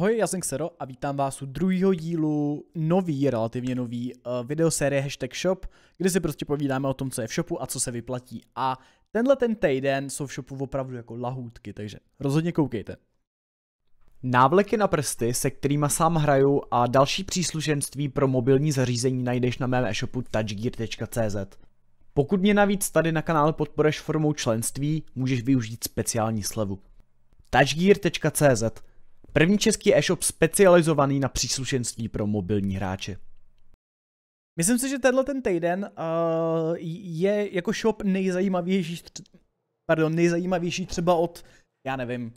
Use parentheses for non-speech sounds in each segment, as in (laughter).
Ahoj, já jsem Xero a vítám vás u druhého dílu nový, relativně nový uh, videosérie Hashtag Shop, kde si prostě povídáme o tom, co je v shopu a co se vyplatí. A tenhle ten týden jsou v shopu opravdu jako lahůdky, takže rozhodně koukejte. Návleky na prsty, se kterými sám hraju a další příslušenství pro mobilní zařízení najdeš na mém e-shopu touchgear.cz. Pokud mě navíc tady na kanále podporeš formou členství, můžeš využít speciální slevu. touchgear.cz První český e-shop specializovaný na příslušenství pro mobilní hráče. Myslím si, že tenhle ten týden uh, je jako shop nejzajímavější, pardon, nejzajímavější třeba od, já nevím,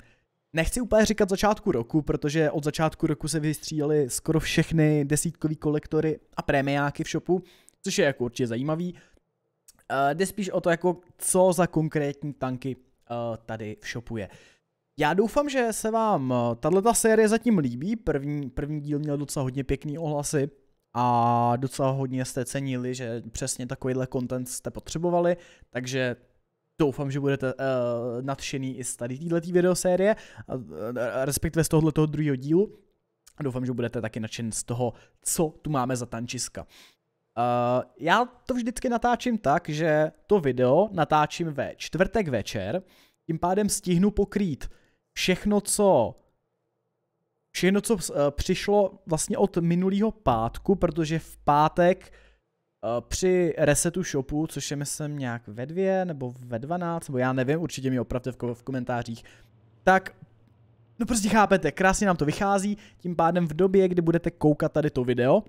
nechci úplně říkat začátku roku, protože od začátku roku se vystřílely skoro všechny desítkový kolektory a prémiáky v shopu, což je jako určitě zajímavý. Uh, jde spíš o to, jako co za konkrétní tanky uh, tady v shopu je. Uh, já doufám, že se vám eh, tato série zatím líbí. První, první díl měl docela hodně pěkný ohlasy a docela hodně jste cenili, že přesně takovýhle content jste potřebovali, takže doufám, že budete uh, nadšený i z tady této videosérie, uh, respektive z tohoto druhého dílu. Doufám, že budete taky nadšen z toho, co tu máme za tančiska. Uh, já to vždycky natáčím tak, že to video natáčím ve čtvrtek večer, tím pádem stihnu pokrýt všechno, co všechno, co eh, přišlo vlastně od minulého pátku, protože v pátek eh, při resetu shopu, což je myslím nějak ve dvě nebo ve dvanáct, nebo já nevím, určitě mi opravte v komentářích, tak no prostě chápete, krásně nám to vychází, tím pádem v době, kdy budete koukat tady to video,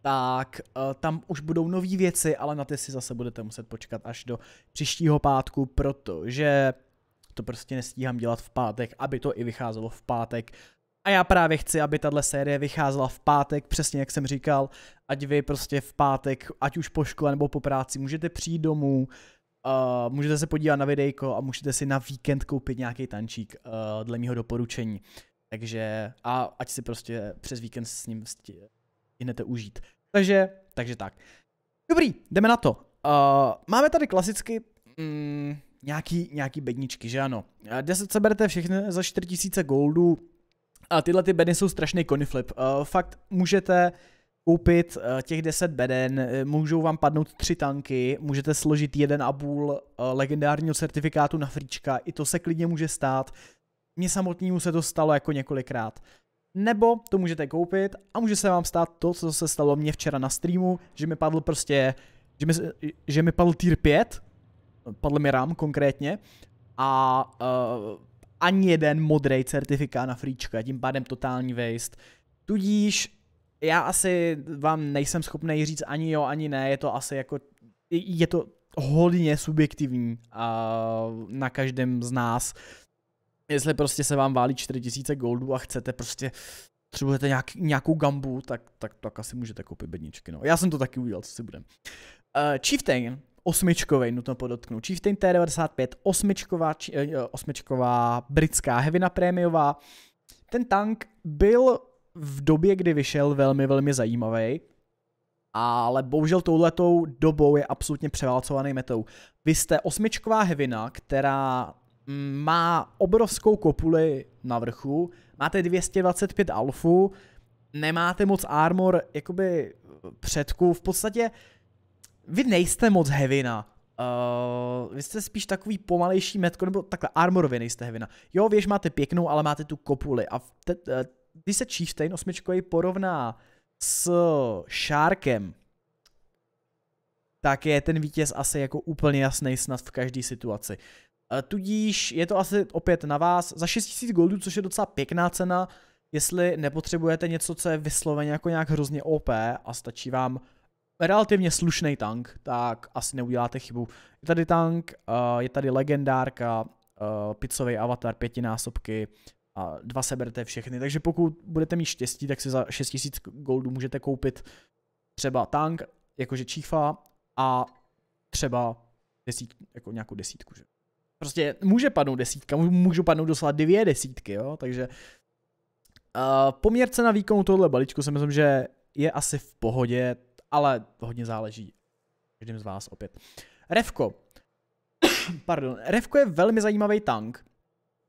tak eh, tam už budou nové věci, ale na ty si zase budete muset počkat až do příštího pátku, protože to prostě nestíhám dělat v pátek, aby to i vycházelo v pátek. A já právě chci, aby tahle série vycházela v pátek, přesně jak jsem říkal, ať vy prostě v pátek, ať už po škole nebo po práci, můžete přijít domů, Uh, můžete se podívat na videjko a můžete si na víkend koupit nějaký tančík uh, dle mýho doporučení. Takže a ať si prostě přes víkend s ním jinete užít. Takže, takže tak. Dobrý, jdeme na to. Uh, máme tady klasicky mm, nějaký, nějaký bedničky, že ano. 10 eh, seberte všechny za 4000 goldů a tyhle ty bedny jsou strašný coniflip. Eh, fakt můžete koupit eh, těch 10 beden, můžou vám padnout tři tanky, můžete složit jeden legendárního certifikátu na frička, i to se klidně může stát. Mně samotnímu se to stalo jako několikrát. Nebo to můžete koupit a může se vám stát to, co se stalo mně včera na streamu, že mi padl prostě, že mi, že mi padl tier 5 padl mi RAM konkrétně, a uh, ani jeden modrý certifikát na fríčka, tím pádem totální waste. Tudíž já asi vám nejsem schopný říct ani jo, ani ne, je to asi jako, je to hodně subjektivní uh, na každém z nás. Jestli prostě se vám válí 4000 goldů a chcete prostě potřebujete nějak, nějakou gambu, tak, tak, tak asi můžete koupit bedničky. No. Já jsem to taky udělal, co si budem. Uh, Chieftain osmičkový, nutno podotknu. Chieftain T95, osmičková, či, eh, eh, osmičková britská hevina prémiová. Ten tank byl v době, kdy vyšel, velmi, velmi zajímavý, ale bohužel touhletou dobou je absolutně převálcovaný metou. Vy jste osmičková hevina, která má obrovskou kopuli na vrchu, máte 225 alfu, nemáte moc armor jakoby eh, předku, v podstatě vy nejste moc hevina. Uh, vy jste spíš takový pomalejší metko, nebo takhle, armorově nejste hevina. Jo, věž máte pěknou, ale máte tu kopuli. A te, uh, když se Chieftain osmičkový porovná s Šárkem, tak je ten vítěz asi jako úplně jasný snad v každé situaci. Eh, tudíž je to asi opět na vás. Za 6000 goldů, což je docela pěkná cena, jestli nepotřebujete něco, co je vysloveně jako nějak hrozně OP a stačí vám relativně slušný tank, tak asi neuděláte chybu. Je tady tank, eh, je tady legendárka, eh, pizzový avatar, pětinásobky, a dva seberte všechny. Takže pokud budete mít štěstí, tak si za 6000 goldů můžete koupit třeba tank, jakože čífa a třeba desít, jako nějakou desítku. Že? Prostě může padnout desítka, můžu padnout doslova dvě desítky, jo? takže uh, poměr cena výkonu tohle balíčku si myslím, že je asi v pohodě, ale hodně záleží každým z vás opět. Revko. (coughs) Pardon. Revko je velmi zajímavý tank.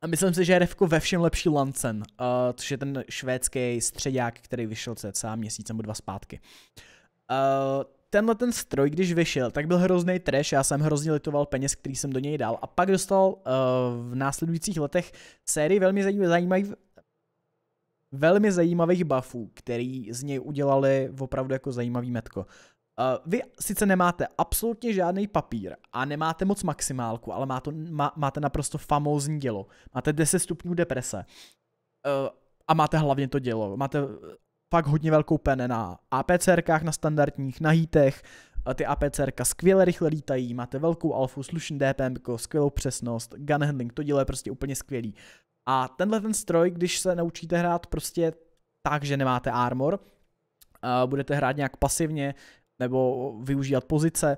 A myslím si, že je Revko ve všem lepší Lancen, uh, což je ten švédský středák, který vyšel celá měsíc nebo dva zpátky. Uh, tenhle ten stroj, když vyšel, tak byl hrozný trash, já jsem hrozně litoval peněz, který jsem do něj dal a pak dostal uh, v následujících letech sérii velmi zajímavých, velmi zajímavých buffů, který z něj udělali opravdu jako zajímavý metko. Uh, vy sice nemáte absolutně žádný papír a nemáte moc maximálku, ale má to, má, máte naprosto famózní dělo. Máte 10 stupňů deprese. Uh, a máte hlavně to dělo. Máte eh, fakt hodně velkou pene na APCRkách, na standardních, na hitech. Ty APCRka skvěle rychle lítají, máte velkou alfu, slušný DPM, skvělou přesnost, gun handling, to dělo je prostě úplně skvělý. A tenhle ten stroj, když se naučíte hrát prostě tak, že nemáte armor, budete hrát nějak pasivně nebo využívat pozice,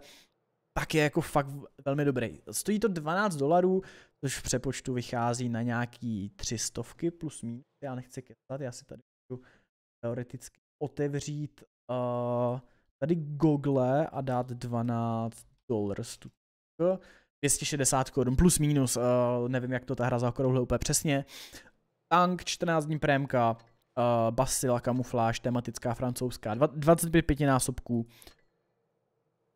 tak je jako fakt velmi dobrý. Stojí to 12 dolarů, což v přepočtu vychází na nějaký 300 plus mínus. Já nechci kecat, já si tady budu teoreticky otevřít uh, tady Google a dát 12 dolarů. 260 korun plus minus, uh, nevím, jak to ta hra zaokrouhle úplně přesně. Tank, 14 dní prémka, uh, eh, basila, kamufláž, tematická francouzská, 25 násobků.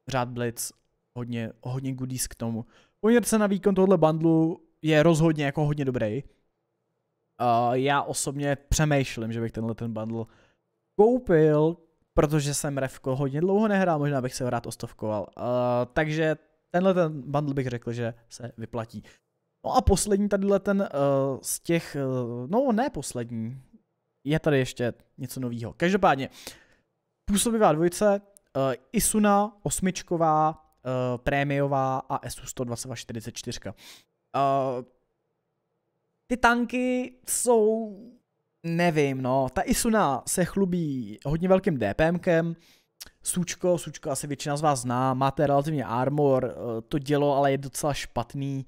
řád Blitz, hodně, hodně goodies k tomu. Poměr se na výkon tohle bandlu je rozhodně jako hodně dobrý. Uh, já osobně přemýšlím, že bych tenhle ten bundle koupil, protože jsem Revko hodně dlouho nehrál, možná bych se ho rád ostovkoval. Uh, takže tenhle ten bundle bych řekl, že se vyplatí. No a poslední tadyhle ten uh, z těch, uh, no ne poslední, je tady ještě něco nového. Každopádně, působivá dvojice, uh, Isuna osmičková, uh, prémiová a SU 12244. Uh, ty tanky jsou, nevím no, ta Isuna se chlubí hodně velkým DPMkem, Sučko, Sučko asi většina z vás zná, máte relativně armor, eh, to dělo ale je docela špatný.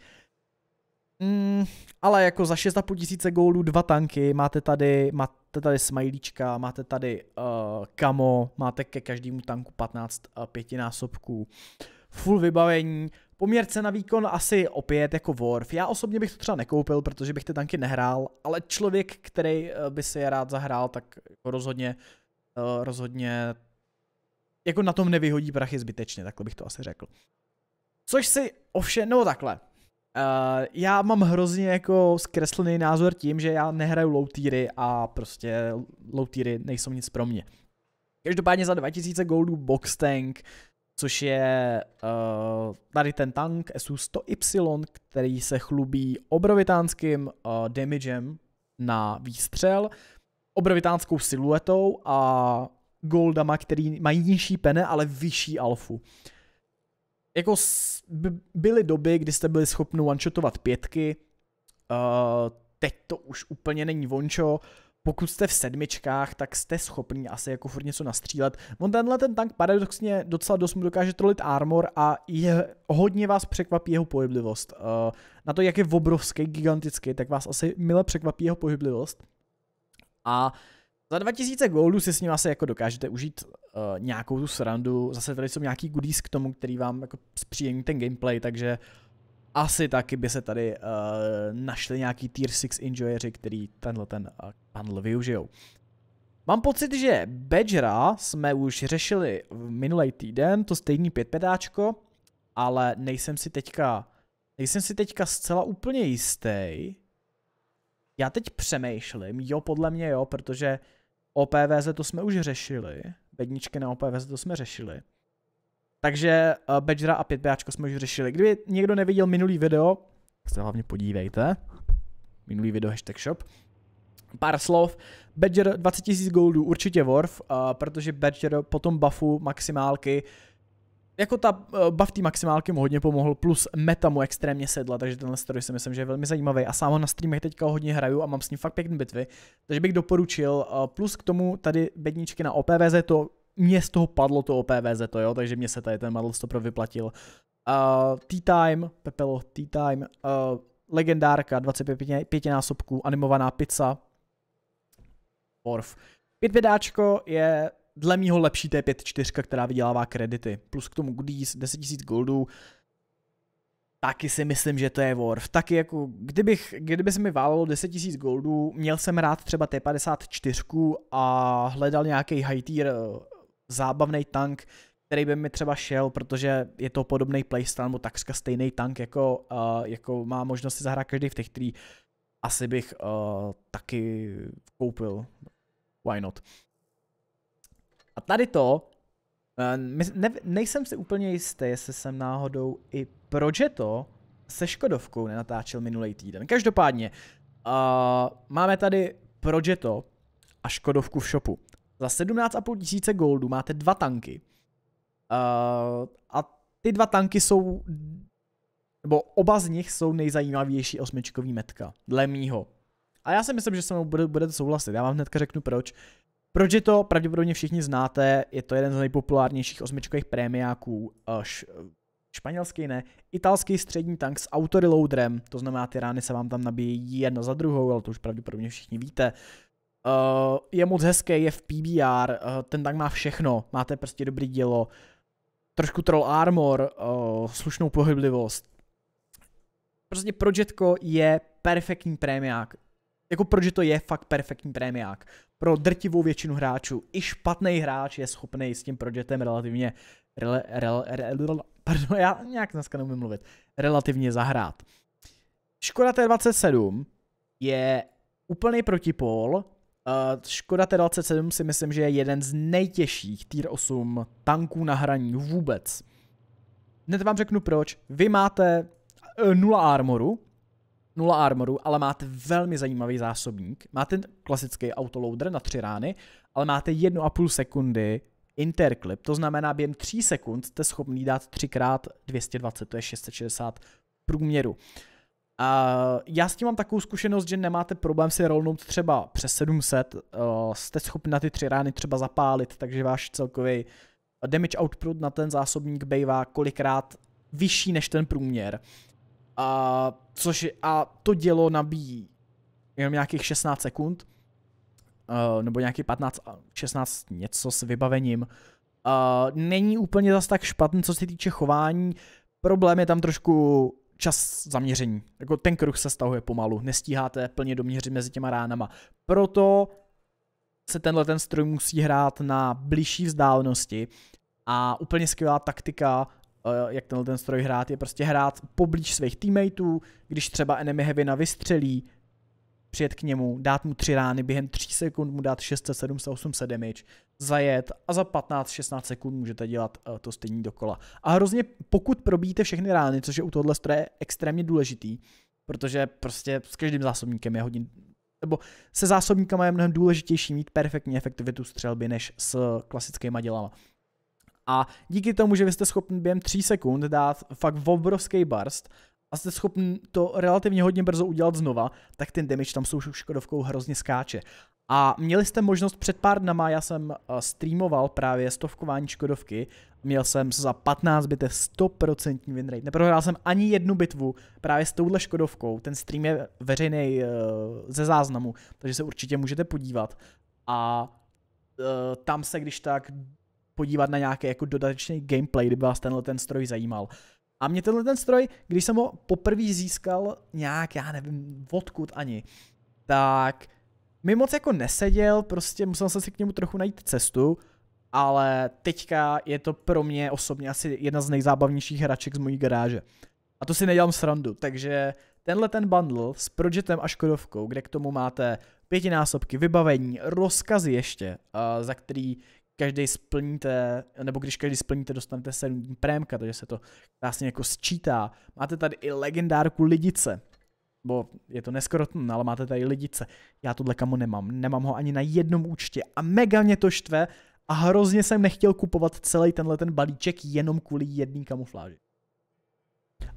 Mm, ale jako za 6,5 tisíce goldů dva tanky, máte tady, máte tady smajlíčka, máte tady uh, kamo, máte ke každému tanku 15 uh, eh, pětinásobků, full vybavení, poměr na výkon asi opět jako Worf. Já osobně bych to třeba nekoupil, protože bych ty tanky nehrál, ale člověk, který by si je rád zahrál, tak jako rozhodně, uh, rozhodně jako na tom nevyhodí prachy zbytečně, takhle bych to asi řekl. Což si ovšem, no takhle, Uh, já mám hrozně jako zkreslený názor tím, že já nehraju low tiery a prostě low tiery nejsou nic pro mě. Každopádně za 2000 goldů box tank, což je uh, tady ten tank SU-100Y, který se chlubí obrovitánským uh, eh, damagem na výstřel, obrovitánskou siluetou a goldama, který mají nižší pene, ale vyšší alfu. Jako byly doby, kdy jste byli schopni one-shotovat pětky, uh, teď to už úplně není vončo, pokud jste v sedmičkách, tak jste schopni asi jako furt něco nastřílet. On tenhle ten tank paradoxně docela dost mu dokáže trolit armor a je, hodně vás překvapí jeho pohyblivost. Uh, na to, jak je obrovský, gigantický, tak vás asi mile překvapí jeho pohyblivost. A uh, za 2000 goldů si s ním asi jako dokážete užít uh, nějakou tu srandu. Zase tady jsou nějaký goodies k tomu, který vám jako zpříjemní ten gameplay, takže asi taky by se tady uh, našli nějaký tier 6 enjoyeri, který tenhle ten uh, využijou. Mám pocit, že Badgera jsme už řešili v minulý týden, to stejný pětpedáčko, ale nejsem si teďka, nejsem si teďka zcela úplně jistý. Já teď přemýšlím, jo, podle mě jo, protože uh, OPVZ to jsme už řešili, bedničky na OPVZ to jsme řešili. Takže uh, eh, Badgera a 5 jsme už řešili. Kdyby někdo neviděl minulý video, se hlavně podívejte. Minulý video hashtag shop. Pár slov. Badger 20 000 goldů určitě worth, uh, protože Badger po tom buffu maximálky jako ta eh, buff té maximálky mu hodně pomohl, plus meta mu extrémně sedla, takže tenhle stroj si myslím, že je velmi zajímavý a sám ho na streamech teďka hodně hraju a mám s ním fakt pěkné bitvy, takže bych doporučil, eh, plus k tomu tady bedničky na OPVZ, to mě z toho padlo to OPVZ, to jo, takže mě se tady ten Model 100 pro vyplatil. Uh, tea time Pepelo, tea time uh, legendárka, 25 násobků, animovaná pizza, Orf. Pět je dle mýho lepší t 5 4 která vydělává kredity. Plus k tomu goodies, 10 000 goldů, taky si myslím, že to je Worf. Taky jako, kdybych, kdyby se mi válelo 10 000 goldů, měl jsem rád třeba T54 a hledal nějaký high tier eh, zábavný tank, který by mi třeba šel, protože je to podobný playstyle nebo takřka stejný tank, jako, uh, jako má možnost si zahrát každý v těch, který asi bych uh, taky koupil. Why not? A tady to, eh, ne, nejsem si úplně jistý, jestli jsem náhodou i proč je to se Škodovkou nenatáčel minulý týden. Každopádně, uh, máme tady proč je to a Škodovku v shopu. Za 17,5 tisíce goldů máte dva tanky. Uh, a ty dva tanky jsou, nebo oba z nich jsou nejzajímavější osmičkový metka, dle mýho. A já si myslím, že se mnou budete souhlasit, já vám hnedka řeknu proč. Uh, proč je to? Pravděpodobně všichni znáte, je to jeden z nejpopulárnějších osmičkových prémiáků eh, š- eh, španělský ne, italský střední tank s autoreloaderem, to znamená ty rány se vám tam nabíjí jedna za druhou, ale to už pravděpodobně všichni víte. Uh, je moc hezký, je v PBR, uh, ten tank má všechno, máte prostě dobrý dílo. trošku troll armor, uh, slušnou pohyblivost. Prostě Projetko je perfektní prémiák. Jako proč to je fakt perfektní prémiák pro drtivou většinu hráčů. I špatný hráč je schopný s tím projetem relativně rele, rele, rele, pardon, já nějak dneska neumím mluvit, relativně zahrát. Škoda T27 je úplný protipol. Eh, Škoda T27 si myslím, že je jeden z nejtěžších Tier 8 tanků na hraní vůbec. Hned vám řeknu proč. Vy máte eh, nula armoru, nula armoru, ale máte velmi zajímavý zásobník. Máte klasický autoloader na tři rány, ale máte jednu a půl sekundy interclip, to znamená během 3 sekund jste schopný dát 3x220, to je 660 průměru. A já s tím mám takovou zkušenost, že nemáte problém si rolnout třeba přes 700, eh, jste schopni na ty tři rány třeba zapálit, takže váš celkový damage output na ten zásobník bývá kolikrát vyšší než ten průměr. A, což, a to dělo nabíjí jenom nějakých 16 sekund, uh, nebo nějaký 15, 16 něco s vybavením. Uh, není úplně zas tak špatný, co se týče chování. Problém je tam trošku čas zaměření. Jako ten kruh se stahuje pomalu, nestíháte plně doměřit mezi těma ránama. Proto se tenhle ten stroj musí hrát na blížší vzdálenosti a úplně skvělá taktika Eh, jak tenhle ten stroj hrát, je prostě hrát poblíž svých teammateů, když třeba enemy heavy vystřelí, přijet k němu, dát mu tři rány, během 3 sekund mu dát 600, 700, 800 damage, zajet a za 15-16 sekund můžete dělat eh, to stejný dokola. A hrozně, pokud probíjíte všechny rány, což je u tohle stroje extrémně důležitý, protože prostě s každým zásobníkem je hodně nebo se zásobníkama je mnohem důležitější mít perfektní efektivitu střelby než s klasickýma dělama a díky tomu, že vy jste schopni během 3 sekund dát fakt obrovský barst a jste schopni to relativně hodně brzo udělat znova, tak ten damage tam s škodovkou hrozně skáče. A měli jste možnost před pár dnama, já jsem eh, streamoval právě stovkování Škodovky, měl jsem za 15 bitev 100% winrate. Neprohrál jsem ani jednu bitvu právě s touhle Škodovkou, ten stream je veřejný eh, ze záznamu, takže se určitě můžete podívat. A eh, tam se když tak podívat na nějaký jako dodatečný gameplay, kdyby vás tenhle ten stroj zajímal. A mě tenhle ten stroj, když jsem ho poprvé získal nějak, já nevím, odkud ani, tak mi moc jako neseděl, prostě musel jsem si k němu trochu najít cestu, ale teďka je to pro mě osobně asi jedna z nejzábavnějších hraček z mojí garáže. A to si nedělám srandu, takže tenhle ten bundle s Projetem a Škodovkou, kde k tomu máte pětinásobky vybavení, rozkazy ještě, eh, za který každý splníte, nebo když každý splníte, dostanete 7 dní prémka, takže se to krásně jako sčítá. Máte tady i legendárku lidice, bo je to neskrotný, ale máte tady lidice. Já tohle kamo nemám, nemám ho ani na jednom účtě a mega mě to štve a hrozně jsem nechtěl kupovat celý tenhle ten balíček jenom kvůli jedné kamufláži.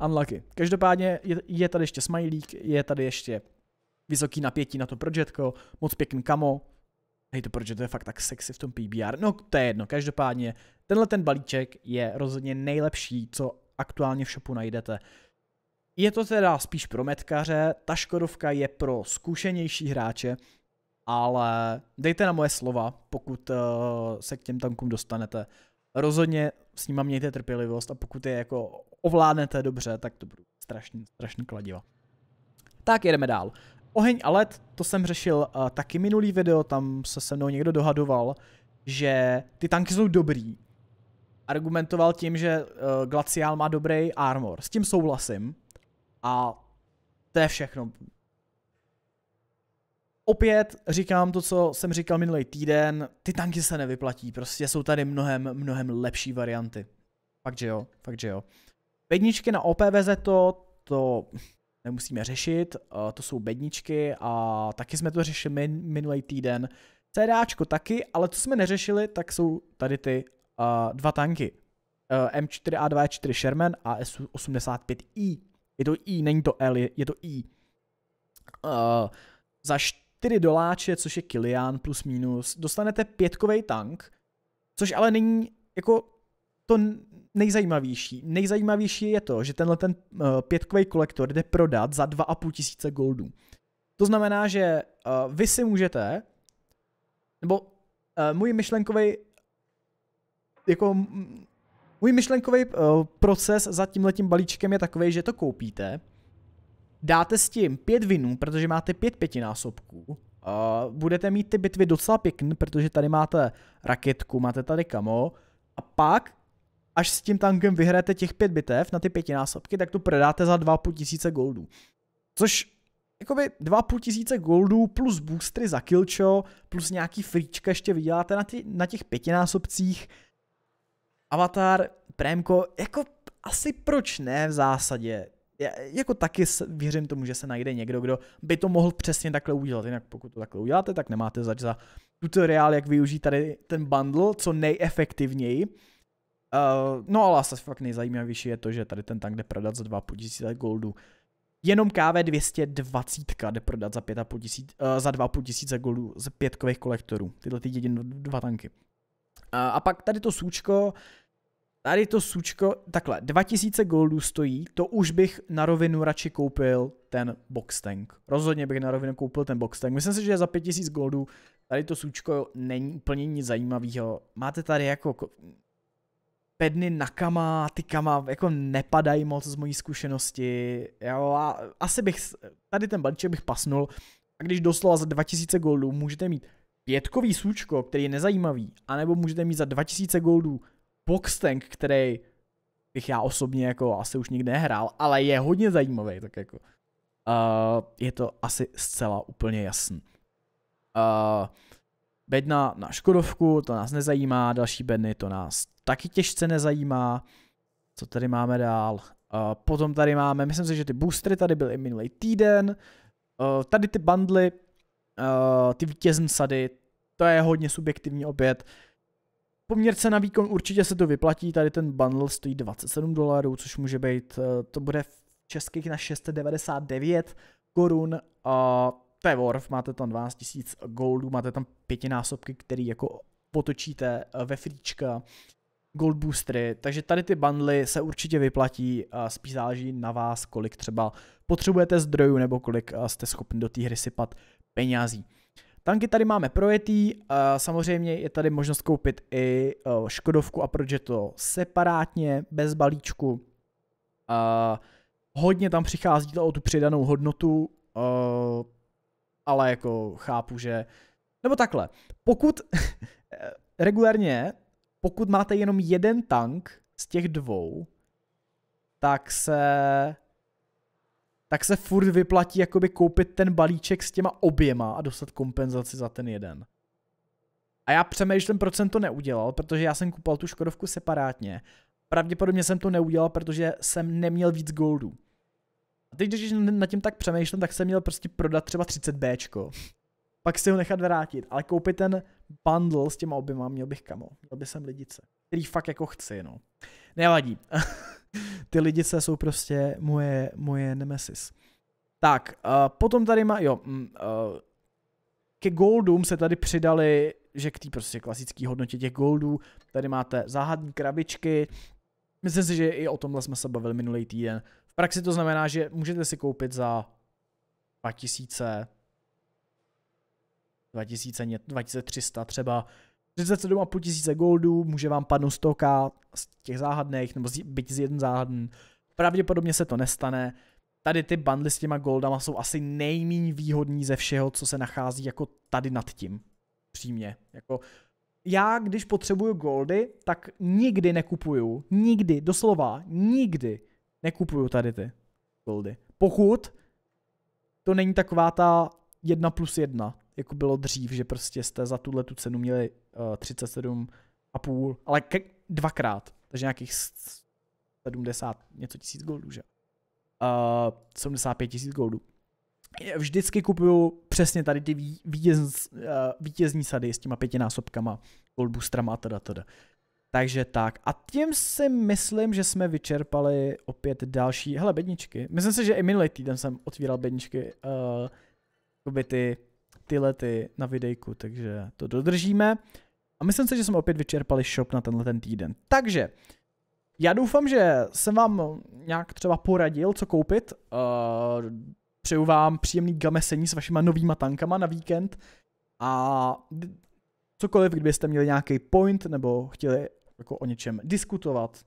Unlucky. Každopádně je, je tady ještě smajlík, je tady ještě vysoký napětí na to projetko, moc pěkný kamo, Hej, to proč to je fakt tak sexy v tom PBR? No, to je jedno, každopádně tenhle ten balíček je rozhodně nejlepší, co aktuálně v shopu najdete. Je to teda spíš pro metkaře, ta Škodovka je pro zkušenější hráče, ale dejte na moje slova, pokud uh, se k těm tankům dostanete. Rozhodně s nima mějte trpělivost a pokud je jako ovládnete dobře, tak to budou strašný, strašný kladiva. Tak jedeme dál. Oheň a led, to jsem řešil uh, taky minulý video, tam se se mnou někdo dohadoval, že ty tanky jsou dobrý. Argumentoval tím, že uh, Glacial má dobrý armor. S tím souhlasím. A to je všechno. Opět říkám to, co jsem říkal minulý týden, ty tanky se nevyplatí, prostě jsou tady mnohem, mnohem lepší varianty. Fakt že jo, fakt že jo. Pedničky na OPVZ to, to nemusíme řešit, to jsou bedničky a taky jsme to řešili minulý týden. CDAčko taky, ale co jsme neřešili, tak jsou tady ty dva tanky. E, m 4 a 2 4 Sherman a S85i. E. Je to I, e, není to L, je, to I. za 4 doláče, což je Kilian plus minus, dostanete pětkový tank, což ale není, jako, to nejzajímavější. Nejzajímavější je to, že tenhle ten eh, pětkový kolektor jde prodat za 2,5 tisíce goldů. To znamená, že eh, vy si můžete, nebo eh, můj myšlenkový jako můj myšlenkový proces za tímhletím balíčkem je takový, že to koupíte, dáte s tím pět vinů, protože máte pět pětinásobků, budete mít ty bitvy docela pěkný, protože tady máte raketku, máte tady kamo, a pak až s tím tankem vyhráte těch pět bitev na ty pětinásobky, tak to prodáte za 2,5 tisíce goldů. Což jakoby 2,5 tisíce goldů plus boostry za killčo plus nějaký fríčka ještě vyděláte na, ty, na těch pětinásobcích. Avatar, Prémko, jako asi proč ne v zásadě. Já, jako taky věřím tomu, že se najde někdo, kdo by to mohl přesně takhle udělat. Jinak pokud to takhle uděláte, tak nemáte zač za tutoriál, jak využít tady ten bundle co nejefektivněji. Uh, no ale asi fakt nejzajímavější je to, že tady ten tank jde prodat za 2,5 tisíce goldů. Jenom KV 220 jde prodat za, 2,5 tisíce, uh, za tisíce goldů z pětkových kolektorů. Tyhle ty jedin dva tanky. Uh, a pak tady to sůčko, tady to sůčko takhle, 2000 goldů stojí, to už bych na rovinu radši koupil ten box tank. Rozhodně bych na rovinu koupil ten box tank. Myslím si, že za 5000 goldů tady to sůčko není úplně nic zajímavého. Máte tady jako Pedny Nakama, kama jako nepadají moc z mojí zkušenosti. Jo, a asi bych, tady ten balíček bych pasnul. A když doslova za 2000 goldů můžete mít pětkový sučko, který je nezajímavý, anebo můžete mít za 2000 goldů boxtank, který bych já osobně jako asi už nikdy nehrál, ale je hodně zajímavý, tak jako uh, je to asi zcela úplně jasný. Uh, bedna na Škodovku, to nás nezajímá, další bedny, to nás taky těžce nezajímá. Co tady máme dál? Eh, potom tady máme, myslím si, že ty boostery tady byly i minulý týden. Eh, tady ty bundly, eh, ty vítězn sady, to je hodně subjektivní opět. Poměrce na výkon určitě se to vyplatí, tady ten bundle stojí 27 dolarů, což může být, to bude v českých na 699 korun a to je Worf, máte tam 12 tisíc goldů, máte tam pětinásobky, který jako potočíte eh, ve fríčka, gold boostery, takže tady ty bundly se určitě vyplatí, spíš záleží na vás, kolik třeba potřebujete zdrojů nebo kolik eh, jste schopni do té hry sypat penězí. Tanky tady máme projetý, samozřejmě je tady možnost koupit i eh, Škodovku a to separátně, bez balíčku. Hodně tam přichází to o tu přidanou hodnotu, ale jako chápu, že... Nebo takhle, pokud (laughs) regulárně, pokud máte jenom jeden tank z těch dvou, tak se tak se furt vyplatí jakoby koupit ten balíček s těma oběma a dostat kompenzaci za ten jeden. A já přemýšlím, proč jsem to neudělal, protože já jsem kupoval tu Škodovku separátně. Pravděpodobně jsem to neudělal, protože jsem neměl víc goldů teď, když nad tím tak přemýšlím, tak jsem měl prostě prodat třeba 30 Bčko. Pak si ho nechat vrátit, ale koupit ten bundle s těma oběma měl bych kamo. Měl by jsem lidice, který fakt jako chci, no. Nevadí. (laughs) Ty lidice jsou prostě moje, moje nemesis. Tak, uh, potom tady má, jo, uh, ke goldům se tady přidali, že k té prostě klasické hodnotě těch goldů, tady máte záhadní krabičky, myslím si, že i o tomhle jsme se bavili minulý týden, v praxi to znamená, že můžete si koupit za 2000, 2000 2300 třeba 37,5 tisíce goldů, může vám padnout 100 z těch záhadných, nebo z, byť z jeden záhadný. Pravděpodobně se to nestane. Tady ty bundly s těma goldama jsou asi nejméně výhodní ze všeho, co se nachází jako tady nad tím. Přímě. Jako já, když potřebuju goldy, tak nikdy nekupuju, nikdy, doslova, nikdy Nekupuju tady ty goldy. Pokud to není taková ta jedna plus jedna, jako bylo dřív, že prostě jste za tuhle tu cenu měli uh, eh, 37,5, a půl, ale ke- dvakrát, takže nějakých 70 něco tisíc goldů, že? Uh, eh, 75 tisíc goldů. Vždycky kupuju přesně tady ty vítěz, uh, vítězní sady s těma pětinásobkama, goldboostrama a teda, teda. Takže tak. A tím si myslím, že jsme vyčerpali opět další, hele, bedničky. Myslím si, že i minulý týden jsem otvíral bedničky, uh, ty, ty lety na videjku, takže to dodržíme. A myslím si, že jsme opět vyčerpali shop na tenhle ten týden. Takže, já doufám, že jsem vám nějak třeba poradil, co koupit. Uh, přeju vám příjemný gamesení s vašima novýma tankama na víkend. A cokoliv, kdybyste měli nějaký point nebo chtěli jako o něčem diskutovat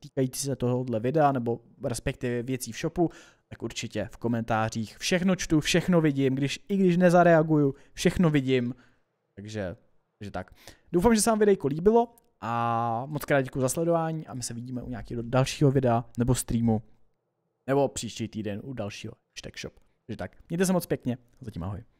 týkající se tohohle videa nebo respektive věcí v shopu, tak určitě v komentářích všechno čtu, všechno vidím, když, i když nezareaguju, všechno vidím, takže, takže tak. Doufám, že se vám videjko líbilo a moc krát děkuji za sledování a my se vidíme u nějakého dalšího videa nebo streamu nebo příští týden u dalšího hashtag Shop. Takže tak, mějte se moc pěkně, zatím ahoj.